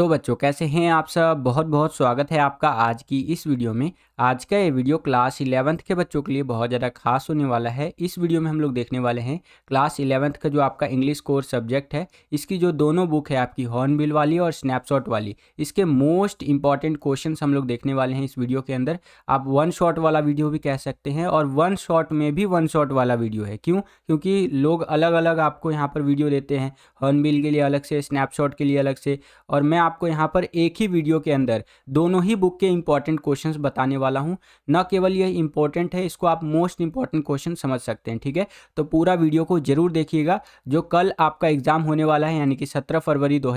तो बच्चों कैसे हैं आप सब बहुत बहुत स्वागत है आपका आज की इस वीडियो में आज का ये वीडियो क्लास इलेवंथ के बच्चों के लिए बहुत ज़्यादा खास होने वाला है इस वीडियो में हम लोग देखने वाले हैं क्लास इलेवंथ का जो आपका इंग्लिश कोर सब्जेक्ट है इसकी जो दोनों बुक है आपकी हॉर्नबिल वाली और स्नैपशॉट वाली इसके मोस्ट इंपॉर्टेंट क्वेश्चन हम लोग देखने वाले हैं इस वीडियो के अंदर आप वन शॉट वाला वीडियो भी कह सकते हैं और वन शॉट में भी वन शॉट वाला वीडियो है क्यों क्योंकि लोग अलग अलग आपको यहाँ पर वीडियो देते हैं हॉर्नबिल के लिए अलग से स्नैपशॉट के लिए अलग से और मैं आपको यहाँ पर एक ही वीडियो के अंदर दोनों ही बुक के इंपॉर्टेंट क्वेश्चंस बताने वाला हूँ न केवल यह इंपॉर्टेंट है इसको आप मोस्ट इंपॉर्टेंट क्वेश्चन समझ सकते हैं ठीक है तो पूरा वीडियो को जरूर देखिएगा जो कल आपका एग्जाम होने वाला है यानी कि सत्रह फरवरी दो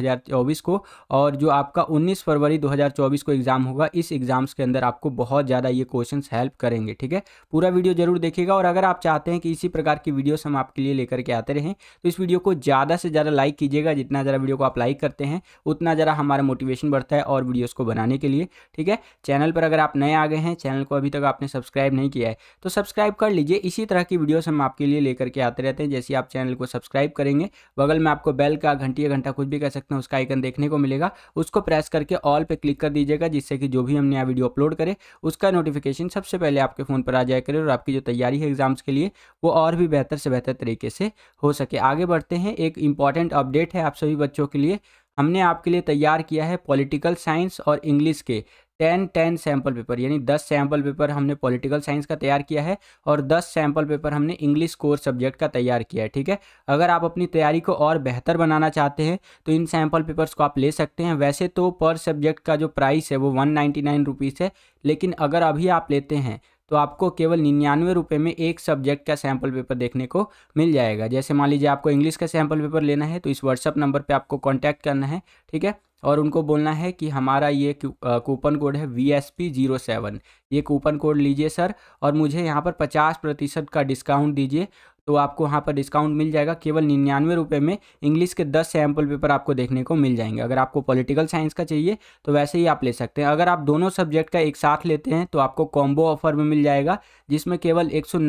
को और जो आपका उन्नीस फरवरी दो को एग्ज़ाम होगा इस एग्ज़ाम्स के अंदर आपको बहुत ज़्यादा ये क्वेश्चन हेल्प करेंगे ठीक है पूरा वीडियो जरूर देखिएगा और अगर आप चाहते हैं कि इसी प्रकार की वीडियोस हम आपके लिए लेकर के आते रहें तो इस वीडियो को ज़्यादा से ज़्यादा लाइक कीजिएगा जितना जरा वीडियो को आप लाइक करते हैं उतना जरा हमारा मोटिवेशन बढ़ता है और वीडियोज़ को बनाने के लिए ठीक है चैनल पर अगर आप नए आ गए हैं चैनल को अभी तक आपने सब्सक्राइब नहीं किया है तो सब्सक्राइब कर लीजिए इसी तरह की वीडियोज़ हम आपके लिए लेकर के आते रहते हैं जैसे आप चैनल को सब्सक्राइब करेंगे बगल में आपको बेल का घंटी घंटा कुछ भी कर सकते हैं उसका आइकन देखने को मिलेगा उसको प्रेस करके ऑल पर क्लिक कर दीजिएगा जिससे कि जो भी हम नया वीडियो अपलोड करें उसका नोटिफिकेशन सबसे पहले आपके फ़ोन पर आ जाए करे और आपकी जो तैयारी है एग्ज़ाम्स के लिए वो और भी बेहतर से बेहतर तरीके से हो सके आगे बढ़ते हैं एक इंपॉर्टेंट अपडेट है आप सभी बच्चों के लिए हमने आपके लिए तैयार किया है पॉलिटिकल साइंस और इंग्लिश के टेन टेन सैम्पल पेपर यानी दस सैम्पल पेपर हमने पॉलिटिकल साइंस का तैयार किया है और दस सैम्पल पेपर हमने इंग्लिश कोर सब्जेक्ट का तैयार किया है ठीक है अगर आप अपनी तैयारी को और बेहतर बनाना चाहते हैं तो इन सैम्पल पेपर्स को आप ले सकते हैं वैसे तो पर सब्जेक्ट का जो प्राइस है वो वन नाइन्टी है लेकिन अगर अभी आप लेते हैं तो आपको केवल निन्यानवे रुपये में एक सब्जेक्ट का सैम्पल पेपर देखने को मिल जाएगा जैसे मान लीजिए आपको इंग्लिश का सैम्पल पेपर लेना है तो इस व्हाट्सअप नंबर पर आपको कॉन्टैक्ट करना है ठीक है और उनको बोलना है कि हमारा ये कूपन कोड है V S P zero seven ये कूपन कोड लीजिए सर और मुझे यहाँ पर पचास प्रतिशत का डिस्काउंट दीजिए तो आपको वहाँ पर डिस्काउंट मिल जाएगा केवल निन्यानवे रुपये में इंग्लिश के दस सैम्पल पेपर आपको देखने को मिल जाएंगे अगर आपको पॉलिटिकल साइंस का चाहिए तो वैसे ही आप ले सकते हैं अगर आप दोनों सब्जेक्ट का एक साथ लेते हैं तो आपको कॉम्बो ऑफर में मिल जाएगा जिसमें केवल एक सौ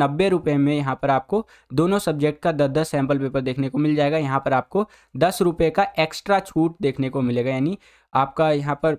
में यहाँ पर आपको दोनों सब्जेक्ट का दस दस सैम्पल पेपर देखने को मिल जाएगा यहाँ पर आपको दस रुपये का एक्स्ट्रा छूट देखने को मिलेगा यानी आपका यहाँ पर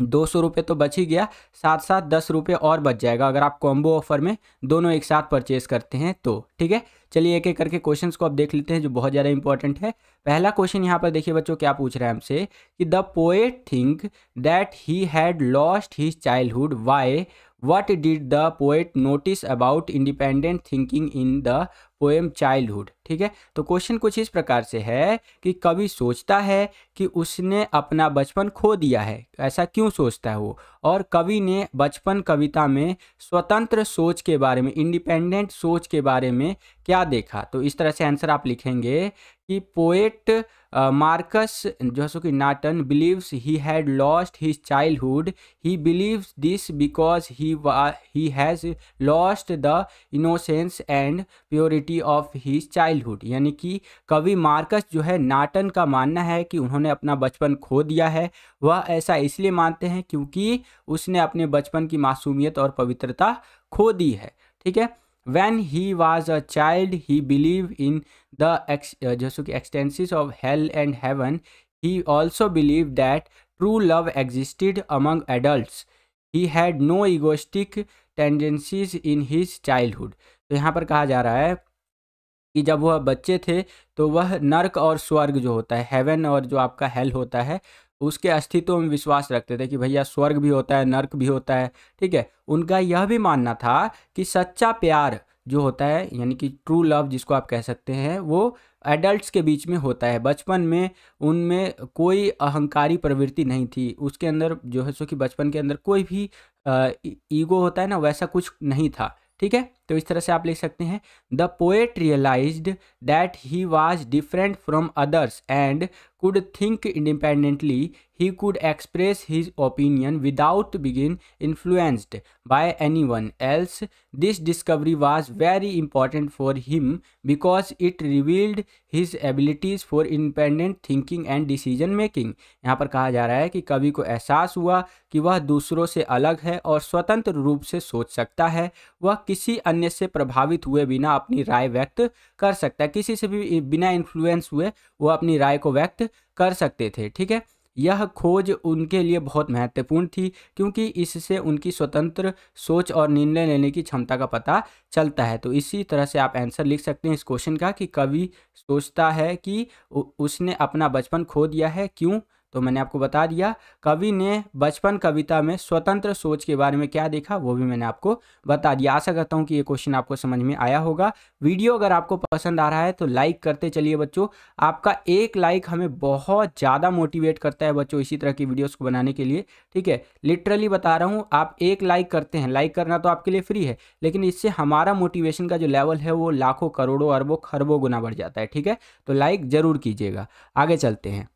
दो सौ रुपये तो बच ही गया साथ साथ दस रुपये और बच जाएगा अगर आप कॉम्बो ऑफर में दोनों एक साथ परचेज करते हैं तो ठीक है चलिए एक एक करके क्वेश्चंस को आप देख लेते हैं जो बहुत ज़्यादा इंपॉर्टेंट है पहला क्वेश्चन यहाँ पर देखिए बच्चों क्या पूछ रहे हैं हमसे कि the poet think that he had lost his childhood why what did the poet notice about independent thinking in the poem childhood ठीक है तो क्वेश्चन कुछ इस प्रकार से है कि कवि सोचता है कि उसने अपना बचपन खो दिया है ऐसा क्यों सोचता है वो और कवि ने बचपन कविता में स्वतंत्र सोच के बारे में इंडिपेंडेंट सोच के बारे में क्या देखा तो इस तरह से आंसर आप लिखेंगे कि पोएट मार्कस जो सो कि Natten believes he had lost his childhood he believes this because he he has lost the innocence and purity quality of his childhood यानी कि कवि मार्कस जो है नाटन का मानना है कि उन्होंने अपना बचपन खो दिया है वह ऐसा इसलिए मानते हैं क्योंकि उसने अपने बचपन की मासूमियत और पवित्रता खो दी है ठीक है when he was a child he believe in the ex जैसे कि existence of hell and heaven he also believe that true love existed among adult he had no egoistic tendencies in his childhood तो यहाँ पर कहा जा रहा है कि जब वह बच्चे थे तो वह नर्क और स्वर्ग जो होता है हेवन और जो आपका हेल होता है उसके अस्तित्व में विश्वास रखते थे कि भैया स्वर्ग भी होता है नर्क भी होता है ठीक है उनका यह भी मानना था कि सच्चा प्यार जो होता है यानी कि ट्रू लव जिसको आप कह सकते हैं वो एडल्ट्स के बीच में होता है बचपन में उनमें कोई अहंकारी प्रवृत्ति नहीं थी उसके अंदर जो है सो कि बचपन के अंदर कोई भी ईगो होता है ना वैसा कुछ नहीं था ठीक है तो इस तरह से आप लिख सकते हैं the poet realise that he was different from others and could think independently he could express his opinion without बिगिन influenced by any one else this discovery was very important for him because it revealed his abilities for independent thinking and decision making यहाँ पर कहा जा रहा है कि कवि को एहसास हुआ कि वह दूसरों से अलग है और स्वतंत्र रूप से सोच सकता है वह किसी अन्य से प्रभावित हुए बिना अपनी राय व्यक्त कर सकता है किसी से भी बिना इन्फ्लुएंस हुए वो अपनी राय को व्यक्त कर सकते थे ठीक है यह खोज उनके लिए बहुत महत्वपूर्ण थी क्योंकि इससे उनकी स्वतंत्र सोच और निर्णय लेने की क्षमता का पता चलता है तो इसी तरह से आप आंसर लिख सकते हैं इस क्वेश्चन का कि कवि सोचता है कि उसने अपना बचपन खो दिया है क्यों तो मैंने आपको बता दिया कवि ने बचपन कविता में स्वतंत्र सोच के बारे में क्या देखा वो भी मैंने आपको बता दिया आशा करता हूँ कि ये क्वेश्चन आपको समझ में आया होगा वीडियो अगर आपको पसंद आ रहा है तो लाइक करते चलिए बच्चों आपका एक लाइक हमें बहुत ज़्यादा मोटिवेट करता है बच्चों इसी तरह की वीडियोज़ को बनाने के लिए ठीक है लिटरली बता रहा हूँ आप एक लाइक करते हैं लाइक करना तो आपके लिए फ्री है लेकिन इससे हमारा मोटिवेशन का जो लेवल है वो लाखों करोड़ों अरबों खरबों गुना बढ़ जाता है ठीक है तो लाइक ज़रूर कीजिएगा आगे चलते हैं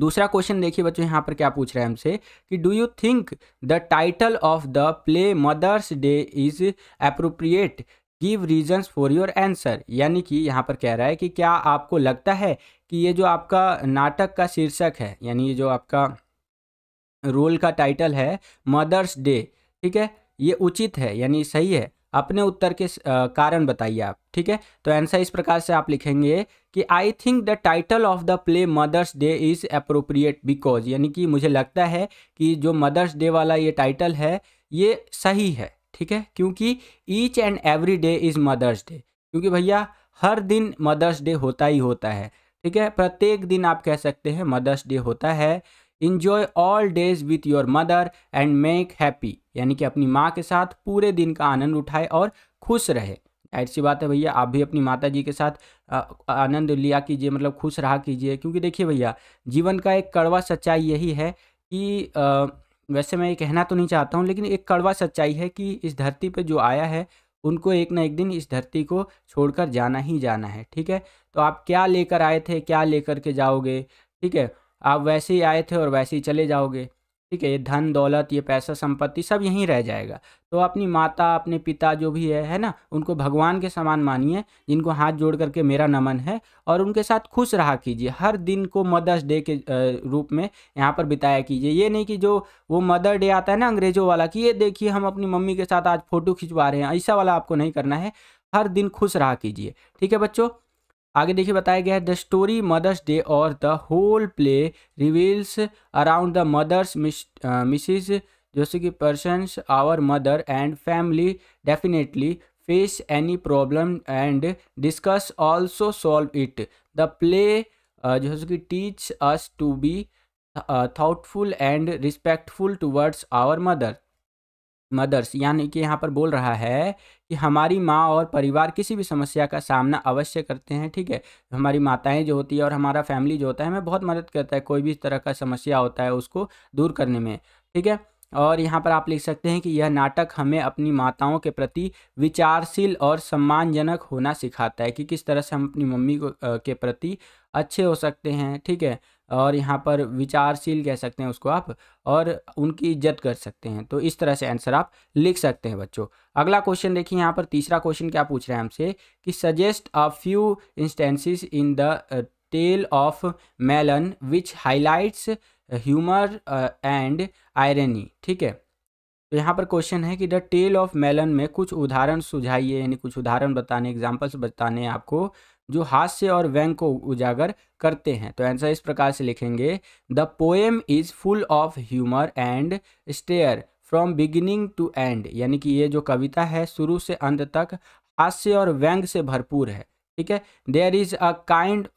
दूसरा क्वेश्चन देखिए बच्चों यहाँ पर क्या पूछ रहे हैं हमसे कि do you think the title of the play Mother's Day is appropriate give reasons for your answer यानी कि यहाँ पर कह रहा है कि क्या आपको लगता है कि ये जो आपका नाटक का शीर्षक है यानी ये जो आपका रोल का टाइटल है मदर्स डे ठीक है ये उचित है यानी सही है अपने उत्तर के कारण बताइए आप ठीक है तो आंसर इस प्रकार से आप लिखेंगे कि I think the title of the play Mother's Day is appropriate because यानी कि मुझे लगता है कि जो मदर्स डे वाला ये टाइटल है ये सही है ठीक है क्योंकि each and every day is Mother's Day क्योंकि भैया हर दिन मदर्स डे होता ही होता है ठीक है प्रत्येक दिन आप कह सकते हैं मदर्स डे होता है enjoy all days with your mother and make happy यानी कि अपनी माँ के साथ पूरे दिन का आनंद उठाए और खुश रहे ऐसी बात है भैया आप भी अपनी माता जी के साथ आनंद लिया कीजिए मतलब खुश रहा कीजिए क्योंकि देखिए भैया जीवन का एक कड़वा सच्चाई यही है कि आ, वैसे मैं ये कहना तो नहीं चाहता हूँ लेकिन एक कड़वा सच्चाई है कि इस धरती पर जो आया है उनको एक ना एक दिन इस धरती को छोड़कर जाना ही जाना है ठीक है तो आप क्या लेकर आए थे क्या लेकर के जाओगे ठीक है आप वैसे ही आए थे और वैसे ही चले जाओगे ठीक है ये धन दौलत ये पैसा संपत्ति सब यहीं रह जाएगा तो अपनी माता अपने पिता जो भी है है ना उनको भगवान के समान मानिए जिनको हाथ जोड़ करके मेरा नमन है और उनके साथ खुश रहा कीजिए हर दिन को मदर्स डे के रूप में यहाँ पर बिताया कीजिए ये नहीं कि जो वो मदर डे आता है ना अंग्रेजों वाला कि ये देखिए हम अपनी मम्मी के साथ आज फ़ोटो खिंचवा रहे हैं ऐसा वाला आपको नहीं करना है हर दिन खुश रहा कीजिए ठीक है बच्चों आगे देखिए बताया गया है द स्टोरी मदर्स डे और the whole play reveals around the mothers Mrs जैसे कि Pearson's our mother and family definitely face any problem and discuss also solve it the play जो कि teach us to be thoughtful and respectful towards our mother mothers यानी कि यहाँ पर बोल रहा है कि हमारी माँ और परिवार किसी भी समस्या का सामना अवश्य करते हैं ठीक है हमारी माताएं जो होती है और हमारा फैमिली जो होता है हमें बहुत मदद करता है कोई भी तरह का समस्या होता है उसको दूर करने में ठीक है और यहाँ पर आप लिख सकते हैं कि यह नाटक हमें अपनी माताओं के प्रति विचारशील और सम्मानजनक होना सिखाता है कि किस तरह से हम अपनी मम्मी को के प्रति अच्छे हो सकते हैं ठीक है और यहाँ पर विचारशील कह सकते हैं उसको आप और उनकी इज्जत कर सकते हैं तो इस तरह से आंसर आप लिख सकते हैं बच्चों अगला क्वेश्चन देखिए यहाँ पर तीसरा क्वेश्चन क्या पूछ रहे हैं हमसे कि suggest a few instances in the tale of Melon which highlights humour and irony ठीक है तो यहाँ पर क्वेश्चन है कि द टेल ऑफ मेलन में कुछ उदाहरण सुझाइए यानी कुछ उदाहरण बताने एग्जाम्पल्स बताने आपको जो हास्य और व्यंग को उजागर करते हैं तो आंसर इस प्रकार से लिखेंगे the poem is full of humour and satire from beginning to end यानी कि ये जो कविता है शुरू से अंत तक हास्य और व्यंग से भरपूर है ठीक है there is a king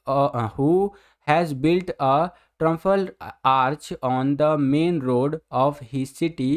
who has built a triumphal arch on the main road of his city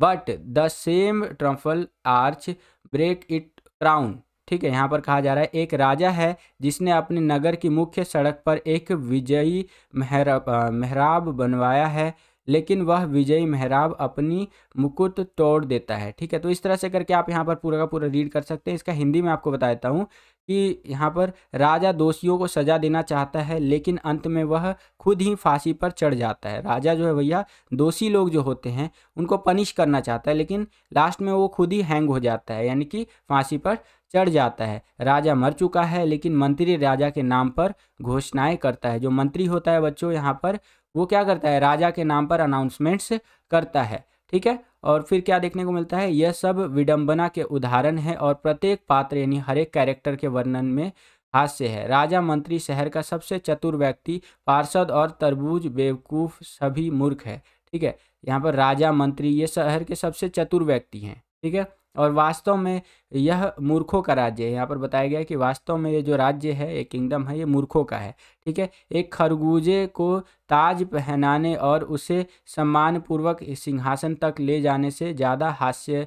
but the same triumphal arch break it crown ठीक है यहाँ पर कहा जा रहा है एक राजा है जिसने अपने नगर की मुख्य सड़क पर एक विजयी मेहरा मेहराब बनवाया है लेकिन वह विजयी मेहराब अपनी मुकुट तोड़ देता है ठीक है तो इस तरह से करके आप यहाँ पर पूरा का पूरा रीड कर सकते हैं इसका हिंदी में आपको बता देता हूँ कि यहाँ पर राजा दोषियों को सजा देना चाहता है लेकिन अंत में वह खुद ही फांसी पर चढ़ जाता है राजा जो है भैया दोषी लोग जो होते हैं उनको पनिश करना चाहता है लेकिन लास्ट में वो खुद ही हैंग हो जाता है यानी कि फांसी पर चढ़ जाता है राजा मर चुका है लेकिन मंत्री राजा के नाम पर घोषणाएं करता है जो मंत्री होता है बच्चों यहाँ पर वो क्या करता है राजा के नाम पर अनाउंसमेंट्स करता है ठीक है और फिर क्या देखने को मिलता है यह सब विडंबना के उदाहरण है और प्रत्येक पात्र यानी हर एक कैरेक्टर के वर्णन में हास्य है राजा मंत्री शहर का सबसे चतुर व्यक्ति पार्षद और तरबूज बेवकूफ सभी मूर्ख है ठीक है यहाँ पर राजा मंत्री ये शहर के सबसे चतुर व्यक्ति हैं ठीक है और वास्तव में यह मूर्खों का राज्य है यहाँ पर बताया गया कि वास्तव में ये जो राज्य है ये किंगडम है ये मूर्खों का है ठीक है एक खरगूजे को ताज पहनाने और उसे सम्मानपूर्वक सिंहासन तक ले जाने से ज़्यादा हास्य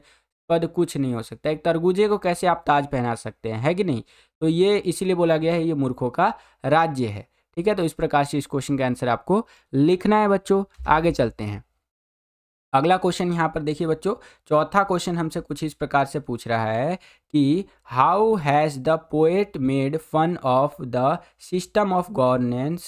पद कुछ नहीं हो सकता एक तरबूजे को कैसे आप ताज पहना सकते हैं है कि नहीं तो ये इसलिए बोला गया है ये मूर्खों का राज्य है ठीक है तो इस प्रकार से इस क्वेश्चन का आंसर आपको लिखना है बच्चों आगे चलते हैं अगला क्वेश्चन यहाँ पर देखिए बच्चों चौथा क्वेश्चन हमसे कुछ इस प्रकार से पूछ रहा है कि how has the poet made fun of the system of governance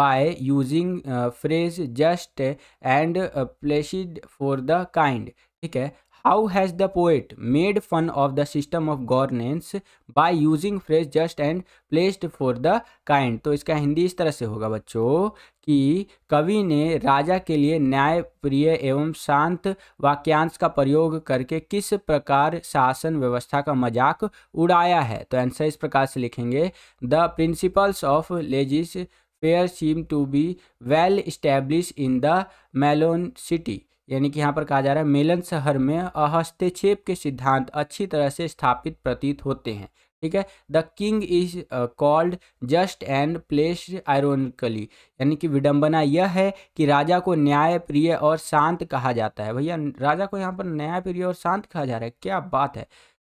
by using phrase just and placid for the king ठीक है how has the poet made fun of the system of governance by using phrase just and placed for the king तो इसका हिंदी इस तरह से होगा बच्चों कि कवि ने राजा के लिए न्यायप्रिय एवं शांत वाक्यांश का प्रयोग करके किस प्रकार शासन व्यवस्था का मजाक उड़ाया है तो आंसर इस प्रकार से लिखेंगे the principles of laissez faire seem to be well establish in the Melon city यानी कि यहाँ पर कहा जा रहा है मेलन शहर में अहस्तक्षेप के सिद्धांत अच्छी तरह से स्थापित प्रतीत होते हैं ठीक है the king is called just and placid ironically यानी कि विडंबना यह है कि राजा को न्याय प्रिय और शांत कहा जाता है भैया राजा को यहाँ पर न्याय प्रिय और शांत कहा जा रहा है क्या बात है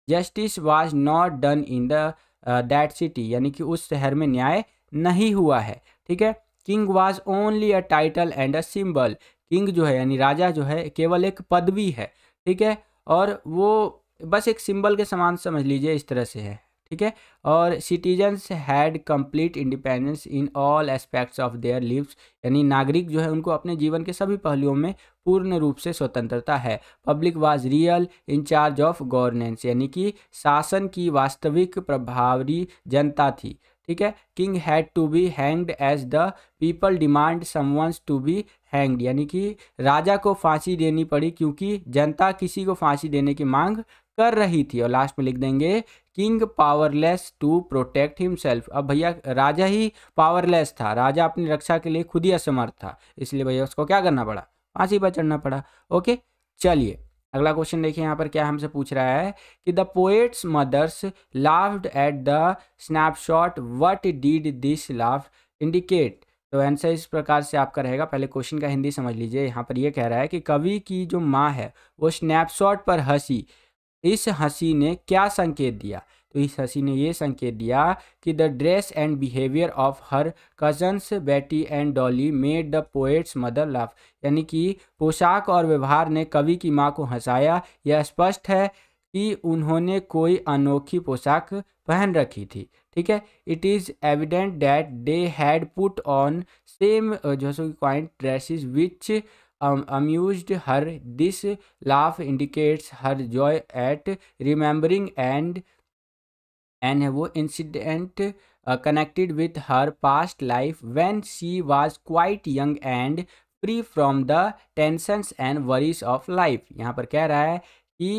justice was not done in the that city यानी कि उस शहर में न्याय नहीं हुआ है ठीक है king was only a title and a symbol king जो है यानी राजा जो है केवल एक पदवी है ठीक है और वो बस एक सिंबल के समान समझ लीजिए इस तरह से है ठीक है और citizens had complete independence in all aspects of their lives यानी नागरिक जो है उनको अपने जीवन के सभी पहलुओं में पूर्ण रूप से स्वतंत्रता है public was real in charge of governance यानी कि शासन की वास्तविक प्रभावी जनता थी ठीक है king had to be hanged as the people demand someone to be hanged यानी कि राजा को फांसी देनी पड़ी क्योंकि जनता किसी को फांसी देने की मांग कर रही थी और लास्ट में लिख देंगे king powerless to protect himself अब भैया राजा ही पावरलेस था राजा अपनी रक्षा के लिए खुद ही असमर्थ था इसलिए भैया उसको क्या करना पड़ा फांसी पर चढ़ना पड़ा ओके चलिए अगला क्वेश्चन देखिए यहाँ पर क्या हमसे पूछ रहा है कि the poet's mother laughed at the snapshot what did this laugh indicate तो आंसर इस प्रकार से आपका रहेगा पहले क्वेश्चन का हिंदी समझ लीजिए यहाँ पर यह कह रहा है कि कवि की जो माँ है वो स्नैपशॉट पर हंसी इस हंसी ने क्या संकेत दिया इस हसी ने यह संकेत दिया कि the dress and behaviour of her cousins Betty and Dolly made the poet's mother laugh यानी कि पोशाक और व्यवहार ने कवि की माँ को हंसाया यह स्पष्ट है कि उन्होंने कोई अनोखी पोशाक पहन रखी थी ठीक है it is evident that they had put on same जो सो quaint dresses which amuse her this laugh indicates her joy at remembering and an है वो incident connected with her past life when she was quite young and free from the tensions and worries of life यहाँ पर कह रहा है कि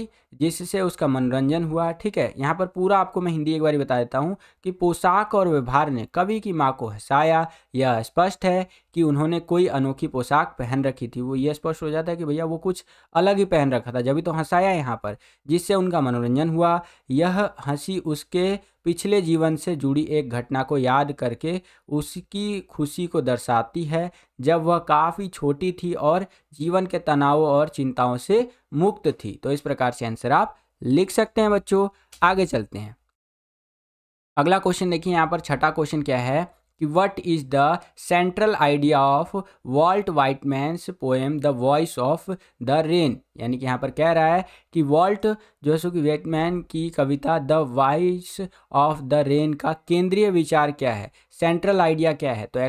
जिससे उसका मनोरंजन हुआ ठीक है यहाँ पर पूरा आपको मैं हिंदी एक बार बता देता हूँ कि पोशाक और व्यवहार ने कवि की माँ को हंसाया यह स्पष्ट है कि उन्होंने कोई अनोखी पोशाक पहन रखी थी वो ये स्पष्ट हो जाता है कि भैया वो कुछ अलग ही पहन रखा था जब तो हंसाया यहाँ पर जिससे उनका मनोरंजन हुआ यह हंसी उसके पिछले जीवन से जुड़ी एक घटना को याद करके उसकी खुशी को दर्शाती है जब वह काफ़ी छोटी थी और जीवन के तनावों और चिंताओं से मुक्त थी तो इस प्रकार से आंसर आप लिख सकते हैं बच्चों आगे चलते हैं अगला क्वेश्चन देखिए यहाँ पर छठा क्वेश्चन क्या है कि what is the central idea of Walt Whitman's poem The Voice of the Rain यानी कि यहाँ पर कह रहा है कि वॉल्ट जो है कि वेटमैन की कविता The Voice of the Rain का केंद्रीय विचार क्या है सेंट्रल आइडिया क्या है तो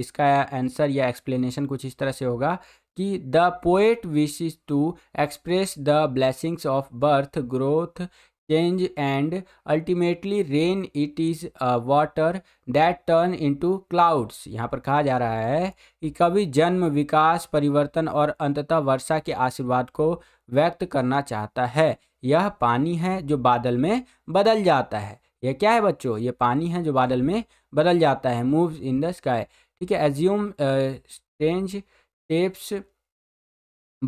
इसका आंसर या एक्सप्लेनेशन कुछ इस तरह से होगा कि the poet wishes to express the blessings of birth growth change and ultimately rain it is water that turn turn clouds यहाँ पर कहा जा रहा है कि कभी जन्म विकास परिवर्तन और अंततः वर्षा के आशीर्वाद को व्यक्त करना चाहता है यह पानी है जो बादल में बदल जाता है यह क्या है बच्चों ये पानी है जो बादल में बदल जाता है मूव इन द स्काई ठीक है assume strange shapes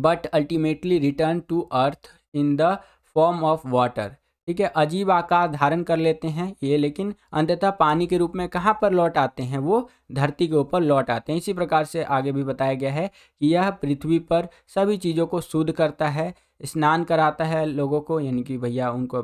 but ultimately return to earth in the form of water ठीक है अजीब आकार धारण कर लेते हैं ये लेकिन अंततः पानी के रूप में कहाँ पर लौट आते हैं वो धरती के ऊपर लौट आते हैं इसी प्रकार से आगे भी बताया गया है कि यह पृथ्वी पर सभी चीज़ों को शुद्ध करता है स्नान कराता है लोगों को यानी कि भैया उनको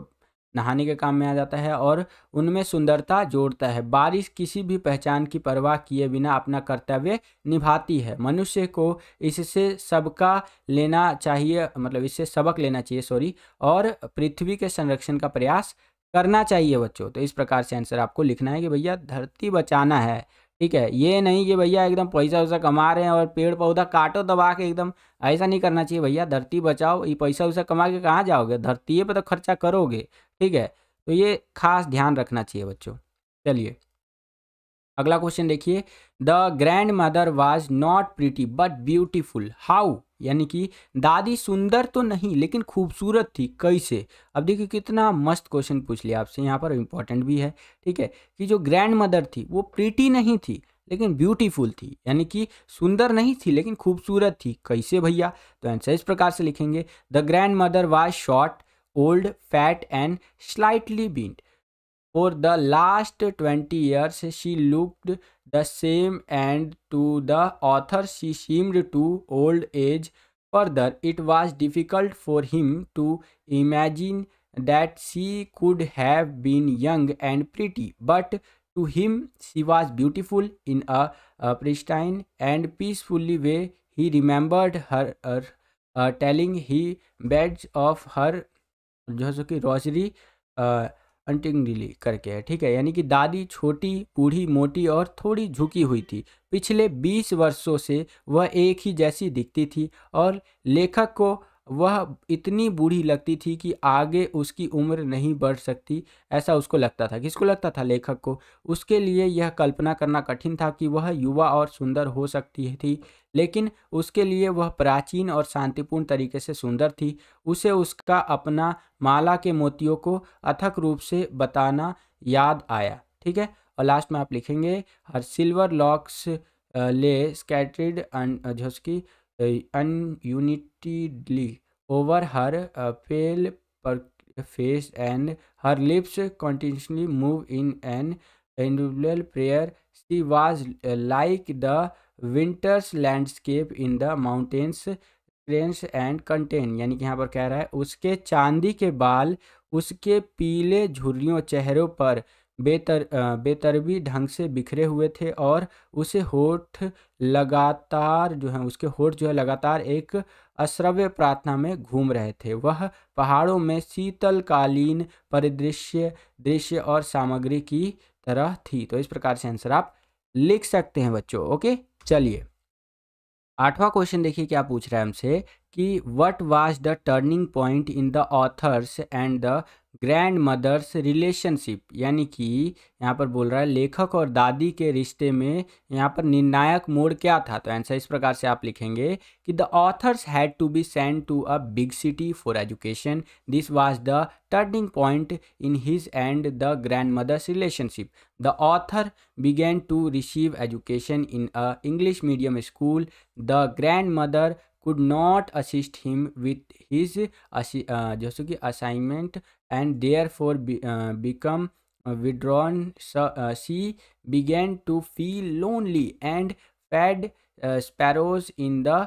नहाने के काम में आ जाता है और उनमें सुंदरता जोड़ता है बारिश किसी भी पहचान की परवाह किए बिना अपना कर्तव्य निभाती है मनुष्य को इससे सबका लेना चाहिए मतलब इससे सबक लेना चाहिए सॉरी और पृथ्वी के संरक्षण का प्रयास करना चाहिए बच्चों तो इस प्रकार से आंसर आपको लिखना है कि भैया धरती बचाना है ठीक है ये नहीं कि भैया एकदम पैसा वैसा कमा रहे हैं और पेड़ पौधा काटो दबा के एकदम ऐसा नहीं करना चाहिए भैया धरती बचाओ ये पैसा वैसा कमा के कहाँ जाओगे धरती पर तो खर्चा करोगे ठीक है तो ये खास ध्यान रखना चाहिए बच्चों चलिए अगला क्वेश्चन देखिए the grandmother was not pretty but beautiful how यानी कि दादी सुंदर तो नहीं लेकिन खूबसूरत थी कैसे अब देखिए कितना मस्त क्वेश्चन पूछ लिया आपसे यहाँ पर इम्पोर्टेंट भी है ठीक है कि जो ग्रैंड मदर थी वो प्रिटी नहीं थी लेकिन ब्यूटीफुल थी यानी कि सुंदर नहीं थी लेकिन खूबसूरत थी कैसे भैया तो आंसर इस प्रकार से लिखेंगे the grandmother was short old, fat and slightly bent. For the last 20 years, she looked the same and to the author she seemed to old age. Further, it was difficult for him to imagine that she could have been young and pretty, but to him she was beautiful in a, a pristine and peacefully way. He remembered her, her uh, telling he beds of her जो है सो कि rosary अंटिंगली करके है ठीक है यानी कि दादी छोटी बूढ़ी मोटी और थोड़ी झुकी हुई थी पिछले 20 वर्षों से वह एक ही जैसी दिखती थी और लेखक को वह इतनी बूढ़ी लगती थी कि आगे उसकी उम्र नहीं बढ़ सकती ऐसा उसको लगता था किसको लगता था लेखक को उसके लिए यह कल्पना करना कठिन था कि वह युवा और सुंदर हो सकती थी लेकिन उसके लिए वह प्राचीन और शांतिपूर्ण तरीके से सुंदर थी उसे उसका अपना माला के मोतियों को अथक रूप से बताना याद आया ठीक है और लास्ट में आप लिखेंगे her silver locks lay scattered and जो उसकी untidily over her pale puckered face and her lips continuously move in an individual prayer she was like the winter's landscape in the mountains trance and content यानी कि यहाँ पर कह रहा है उसके चांदी के बाल उसके पीले झुर्रियों चेहरों पर बेतर बेतरबी ढंग से बिखरे हुए थे और उसे होठ लगातार जो है उसके होठ जो है लगातार एक अश्रव्य प्रार्थना में घूम रहे थे वह पहाड़ों में शीतलकालीन परिदृश्य दृश्य और सामग्री की तरह थी तो इस प्रकार से आंसर आप लिख सकते हैं बच्चों ओके चलिए आठवां क्वेश्चन देखिए क्या पूछ रहा है हमसे कि what was the turning point in the author's and the grandmother's relationship यानी कि यहाँ पर बोल रहा है लेखक और दादी के रिश्ते में यहाँ पर निर्णायक मोड़ क्या था तो आंसर इस प्रकार से आप लिखेंगे कि the authors had to be send to a big city for education this was the turning point in his and the grandmother's relationship the author began to receive education in a English medium school the grandmother could not assist him with his uh, जैसे कि assignment and therefore be, uh, become withdrawn. So, uh, she began to feel lonely and fed uh, sparrows in the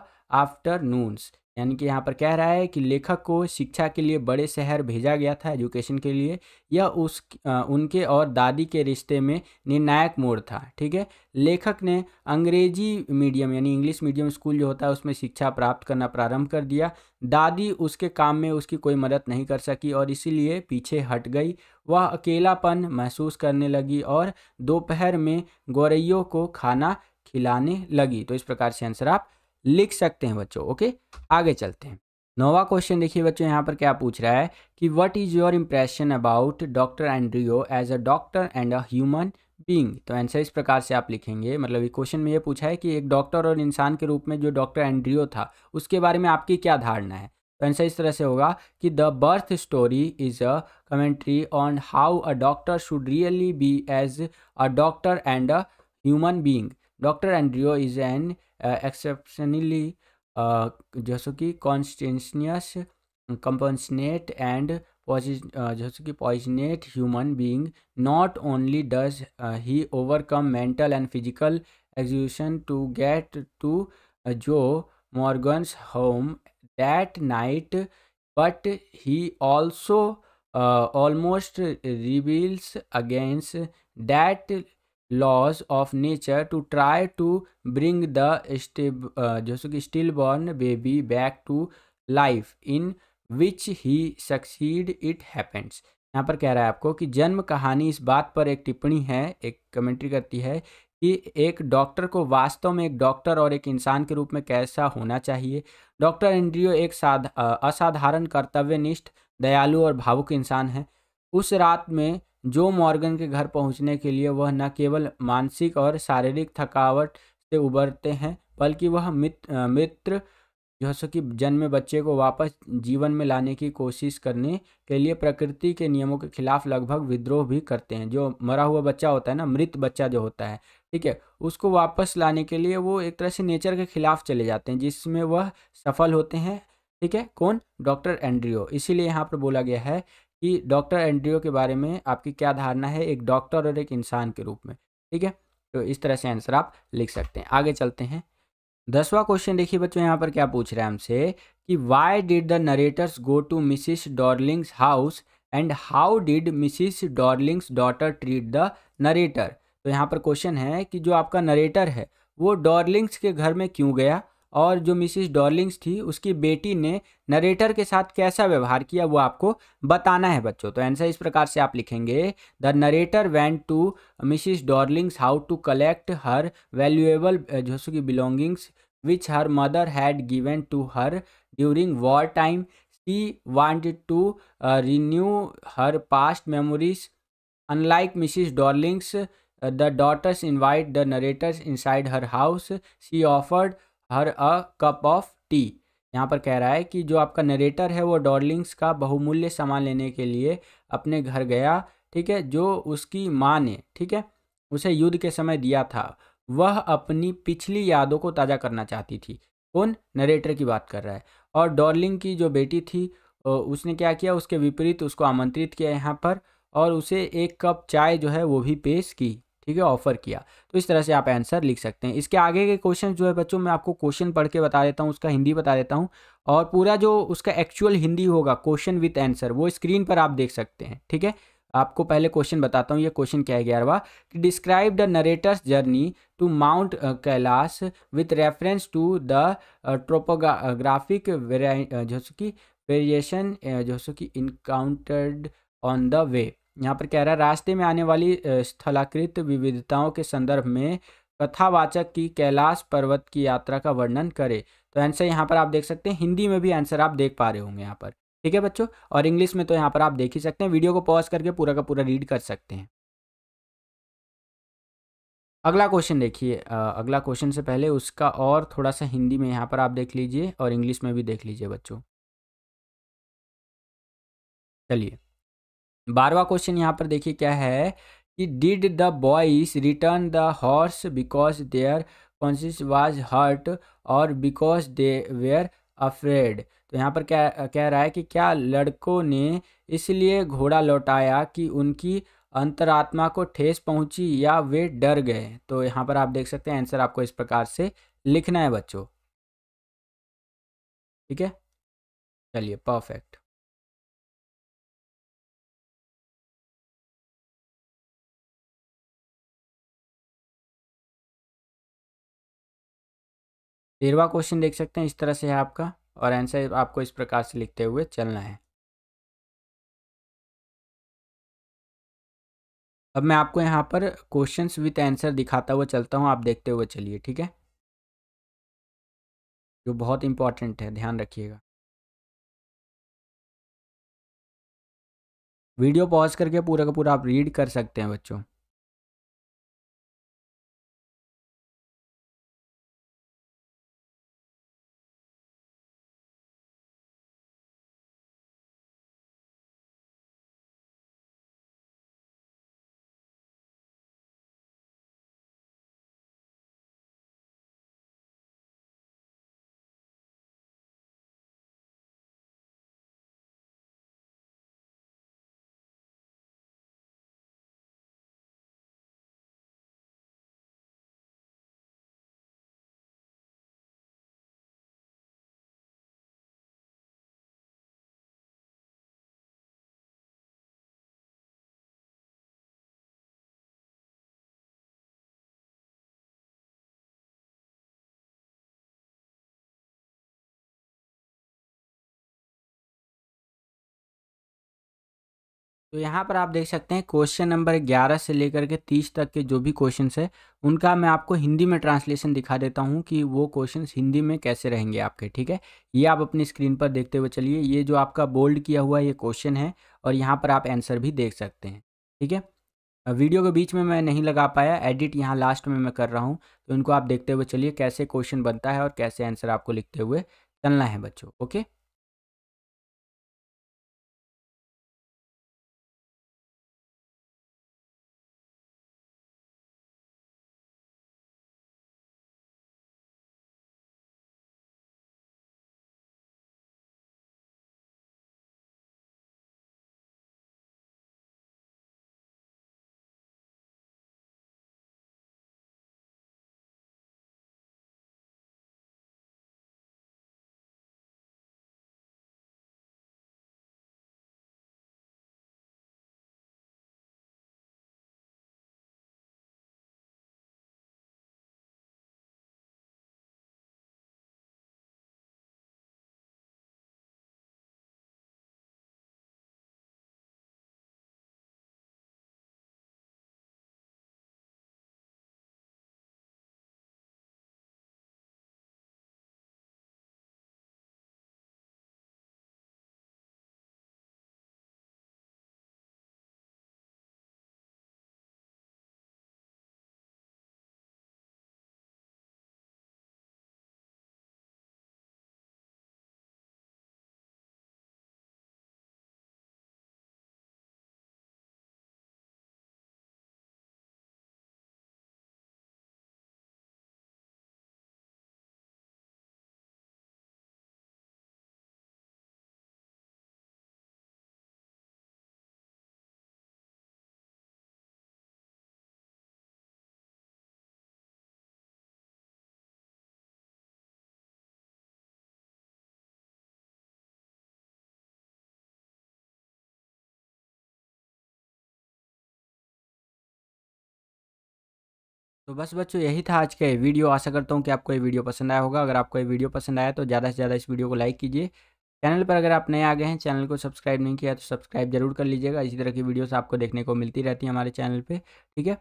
afternoons. यानी कि यहाँ पर कह रहा है कि लेखक को शिक्षा के लिए बड़े शहर भेजा गया था एजुकेशन के लिए यह उस आ, उनके और दादी के रिश्ते में निर्णायक मोड़ था ठीक है लेखक ने अंग्रेजी मीडियम यानी इंग्लिश मीडियम स्कूल जो होता है उसमें शिक्षा प्राप्त करना प्रारंभ कर दिया दादी उसके काम में उसकी कोई मदद नहीं कर सकी और इसीलिए पीछे हट गई वह अकेलापन महसूस करने लगी और दोपहर में गौरैयों को खाना खिलाने लगी तो इस प्रकार से आंसर आप लिख सकते हैं बच्चों ओके आगे चलते हैं नोवा क्वेश्चन देखिए बच्चों यहाँ पर क्या पूछ रहा है कि what is your impression about doctor Andrew as a doctor and a human being तो आंसर इस प्रकार से आप लिखेंगे मतलब ये क्वेश्चन में ये पूछा है कि एक डॉक्टर और इंसान के रूप में जो डॉक्टर एंड्रियो था उसके बारे में आपकी क्या धारणा है तो आंसर इस तरह से होगा कि the Birth story is a commentary on how a doctor should really be as a doctor and a human being doctor Andrew is an exceptionally जैसे कि कॉन्स्टेंसनियस कंपनसनेट एंड जैसे कि passionate human being not only does he overcome mental and physical exhaustion to get to Joe Morgan's home that night but he also almost rebels against that of nature to try to bring the the uh, जैसे कि still born baby back to life in which he succeed it happens यहाँ पर कह रहा है आपको कि जन्म कहानी इस बात पर एक टिप्पणी है एक कमेंट्री करती है कि एक डॉक्टर को वास्तव में एक डॉक्टर और एक इंसान के रूप में कैसा होना चाहिए डॉक्टर एंड्रियो एक साध असाधारण कर्तव्यनिष्ठ दयालु और भावुक इंसान है उस रात में जो मॉर्गन के घर पहुंचने के लिए वह न केवल मानसिक और शारीरिक थकावट से उबरते हैं बल्कि वह मित्र मित्र जो सो कि जन्म बच्चे को वापस जीवन में लाने की कोशिश करने के लिए प्रकृति के नियमों के खिलाफ लगभग विद्रोह भी करते हैं जो मरा हुआ बच्चा होता है ना मृत बच्चा जो होता है ठीक है उसको वापस लाने के लिए वो एक तरह से नेचर के खिलाफ चले जाते हैं जिसमें वह सफल होते हैं ठीक है कौन डॉक्टर एंड्रियो इसीलिए यहाँ पर बोला गया है कि डॉक्टर एंड्रियो के बारे में आपकी क्या धारणा है एक डॉक्टर और एक इंसान के रूप में ठीक है तो इस तरह से आंसर आप लिख सकते हैं आगे चलते हैं दसवां क्वेश्चन देखिए बच्चों यहाँ पर क्या पूछ रहे हैं हमसे कि why did the narrators go to Mrs Dorling's house and how did Mrs Dorling's daughter treat the narrator तो यहाँ पर क्वेश्चन है कि जो आपका नरेटर है वो डॉर्लिंग्स के घर में क्यों गया और जो मिसिस डॉर्लिंग्स थी उसकी बेटी ने नरेटर के साथ कैसा व्यवहार किया वो आपको बताना है बच्चों तो आंसर इस प्रकार से आप लिखेंगे the narrator went to Mrs Dorling's house to collect her valuable जो सो की belongings which her mother had given to her during war time she want to renew her past memories unlike Mrs Dorling's the daughters invite the narrators inside her house she offered her a cup of tea यहाँ पर कह रहा है कि जो आपका narrator है वो डॉर्लिंग्स का बहुमूल्य सामान लेने के लिए अपने घर गया ठीक है जो उसकी माँ ने ठीक है उसे युद्ध के समय दिया था वह अपनी पिछली यादों को ताज़ा करना चाहती थी कौन नरेटर की बात कर रहा है और डॉर्लिंग की जो बेटी थी उसने क्या किया उसके विपरीत उसको आमंत्रित किया यहाँ पर और उसे एक कप चाय जो है वो भी पेश की ठीक है ऑफर किया तो इस तरह से आप आंसर लिख सकते हैं इसके आगे के क्वेश्चन जो है बच्चों मैं आपको क्वेश्चन पढ़ के बता देता हूँ उसका हिंदी बता देता हूँ और पूरा जो उसका एक्चुअल हिंदी होगा क्वेश्चन विथ आंसर वो स्क्रीन पर आप देख सकते हैं ठीक है आपको पहले क्वेश्चन बताता हूँ ये क्वेश्चन क्या है ग्यारहवा कि describe the narrator's journey to Mount Kailash with reference to the topographic जो कि वेरिएशन जो कि इनकाउंटर्ड ऑन द वे यहाँ पर कह रहा है रास्ते में आने वाली स्थलाकृत विविधताओं के संदर्भ में कथावाचक की कैलाश पर्वत की यात्रा का वर्णन करे तो आंसर यहाँ पर आप देख सकते हैं हिंदी में भी आंसर आप देख पा रहे होंगे यहाँ पर ठीक है बच्चों और इंग्लिश में तो यहाँ पर आप देख ही सकते हैं वीडियो को पॉज करके पूरा का पूरा रीड कर सकते हैं अगला क्वेश्चन देखिए अगला क्वेश्चन से पहले उसका और थोड़ा सा हिंदी में यहाँ पर आप देख लीजिए और इंग्लिश में भी देख लीजिए बच्चों चलिए बारवा क्वेश्चन यहाँ पर देखिए क्या है कि did the boys return the horse because their conscience was hurt और बिकॉज दे वेयर अफ्रेड तो यहाँ पर क्या कह रहा है कि क्या लड़कों ने इसलिए घोड़ा लौटाया कि उनकी अंतरात्मा को ठेस पहुँची या वे डर गए तो यहाँ पर आप देख सकते हैं आंसर आपको इस प्रकार से लिखना है बच्चों ठीक है चलिए परफेक्ट तेरवा क्वेश्चन देख सकते हैं इस तरह से है आपका और आंसर आपको इस प्रकार से लिखते हुए चलना है अब मैं आपको यहाँ पर क्वेश्चंस विथ आंसर दिखाता हुआ चलता हूँ आप देखते हुए चलिए ठीक है जो बहुत इंपॉर्टेंट है ध्यान रखिएगा वीडियो पॉज करके पूरा का पूरा आप रीड कर सकते हैं बच्चों तो यहाँ पर आप देख सकते हैं क्वेश्चन नंबर ग्यारह से लेकर के तीस तक के जो भी क्वेश्चन है उनका मैं आपको हिंदी में ट्रांसलेशन दिखा देता हूँ कि वो क्वेश्चन हिंदी में कैसे रहेंगे आपके ठीक है ये आप अपनी स्क्रीन पर देखते हुए चलिए ये जो आपका बोल्ड किया हुआ ये क्वेश्चन है और यहाँ पर आप आंसर भी देख सकते हैं ठीक है वीडियो के बीच में मैं नहीं लगा पाया एडिट यहाँ लास्ट में मैं कर रहा हूँ तो इनको आप देखते हुए चलिए कैसे क्वेश्चन बनता है और कैसे आंसर आपको लिखते हुए चलना है बच्चों ओके तो बस बच्चों यही था आज का ये वीडियो आशा करता हूँ कि आपको ये वीडियो पसंद आया होगा अगर आपको ये वीडियो पसंद आया तो ज़्यादा से ज़्यादा इस वीडियो को लाइक कीजिए चैनल पर अगर आप नए आ गए हैं चैनल को सब्सक्राइब नहीं किया तो सब्सक्राइब जरूर कर लीजिएगा इसी तरह की वीडियोस आपको देखने को मिलती रहती है हमारे चैनल पे ठीक है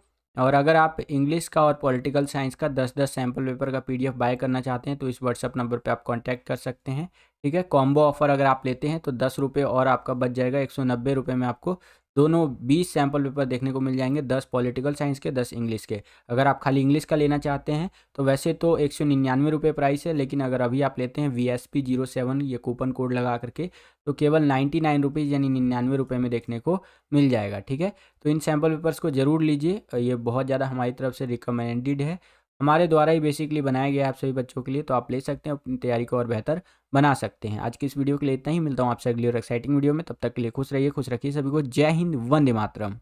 और अगर आप इंग्लिश का और पॉलिटिकल साइंस का दस दस सैम्पल पेपर का पीडीएफ बाय करना चाहते हैं तो इस व्हाट्सअप नंबर पर आप कॉन्टैक्ट कर सकते हैं ठीक है कॉम्बो ऑफर अगर आप लेते हैं तो दस रुपये और आपका बच जाएगा एक सौ नब्बे रुपये में आपको दोनों बीस सैम्पल पेपर देखने को मिल जाएंगे दस पॉलिटिकल साइंस के दस इंग्लिश के अगर आप खाली इंग्लिश का लेना चाहते हैं तो वैसे तो एक सौ निन्यानवे रुपये प्राइस है लेकिन अगर अभी आप लेते हैं V S P zero seven ये कूपन कोड लगा करके तो केवल नाइन्टी नाइन रुपीज़ यानी निन्यानवे रुपये में देखने को मिल जाएगा ठीक है तो इन सैम्पल पेपर्स को ज़रूर लीजिए ये बहुत ज़्यादा हमारी तरफ से रिकमेंडेड है हमारे द्वारा ही बेसिकली बनाया गया है आप सभी बच्चों के लिए तो आप ले सकते हैं अपनी तैयारी को और बेहतर बना सकते हैं आज की इस वीडियो के लिए इतना ही मिलता हूँ आपसे अगली और एक्साइटिंग वीडियो में तब तक के लिए खुश रहिए खुश रखिए सभी को जय हिंद वंदे मातरम